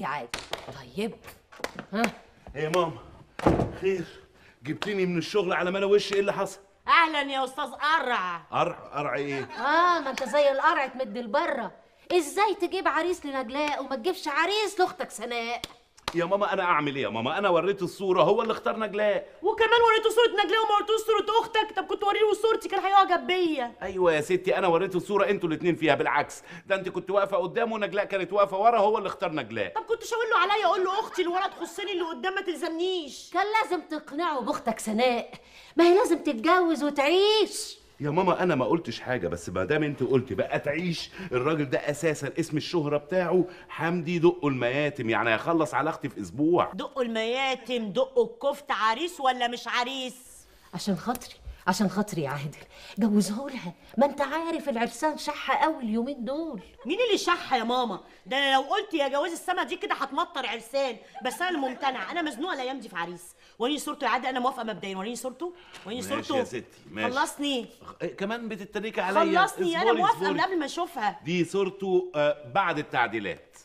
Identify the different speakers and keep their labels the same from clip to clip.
Speaker 1: شغلي
Speaker 2: طيب ها ايه يا ماما خير جبتيني من الشغل على ما وش ايه اللي حصل
Speaker 1: اهلا يا استاذ قرع
Speaker 2: قرع قرع ايه
Speaker 1: اه ما انت زي القرع تمد لبره ازاي تجيب عريس لنجلاء وما تجيبش عريس لاختك سناء
Speaker 2: يا ماما انا اعمل ايه يا ماما انا وريته الصوره هو اللي اختار نجلاء
Speaker 1: وكمان وريته صوره نجلاء وما قلتوش صوره بيا
Speaker 2: ايوه يا ستي انا وريته الصوره انتوا الاثنين فيها بالعكس ده انت كنت واقفه قدامه ونجلاء كانت واقفه ورا هو اللي اختار نجلاء
Speaker 1: طب كنت شاور له عليا اقول له اختي الولد خصني اللي قدام ما تلزمنيش كان لازم تقنعه باختك سناء ما هي لازم تتجوز وتعيش
Speaker 2: يا ماما انا ما قلتش حاجه بس ما دام انت قلتي بقى تعيش الراجل ده اساسا اسم الشهره بتاعه حمدي دقه المياتم يعني هيخلص على اختي في اسبوع
Speaker 1: دقه المياتم دقه الكفت عريس ولا مش عريس عشان خاطري عشان خاطري يا عادل جوزهولها لها ما انت عارف العرسان شحه قوي اليومين دول مين اللي شحه يا ماما ده انا لو قلت يا جواز السما دي كده هتمطر عرسان بس انا الممتنع انا مزنوقه الايام دي في عريس وريني صورته يا عادل انا موافقه مبدئيا وريني صورته وريني صورته ماشي يا ستي ماشي خلصني
Speaker 2: إيه، كمان بتتريكي عليا خلصني انا موافقه من قبل
Speaker 1: ما اشوفها
Speaker 2: دي صورته آه بعد التعديلات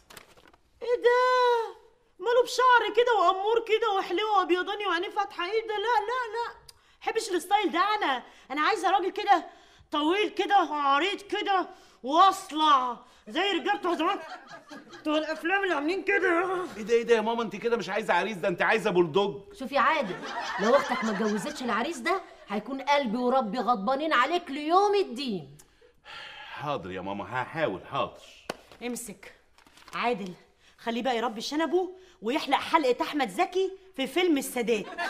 Speaker 1: ايه ده ماله بشعر كده وامور كده وحلوه وابيضاني وعينيه فاتحه ايه ده لا لا لا بحبش الستايل ده انا انا عايزه راجل كده طويل كده وعريض كده واصلع زي رجال بتوع زمان بتوع الافلام اللي عاملين
Speaker 2: كده ايه ده ايه ده يا ماما انت كده مش عايزه عريس ده انت عايزه بولدوج
Speaker 1: شوفي يا عادل لو اختك ما اتجوزتش العريس ده هيكون قلبي وربي غضبانين عليك ليوم الدين
Speaker 2: حاضر يا ماما هحاول حاضر
Speaker 1: امسك عادل خليه بقى يربي شنبه ويحلق حلقه احمد زكي في فيلم السادات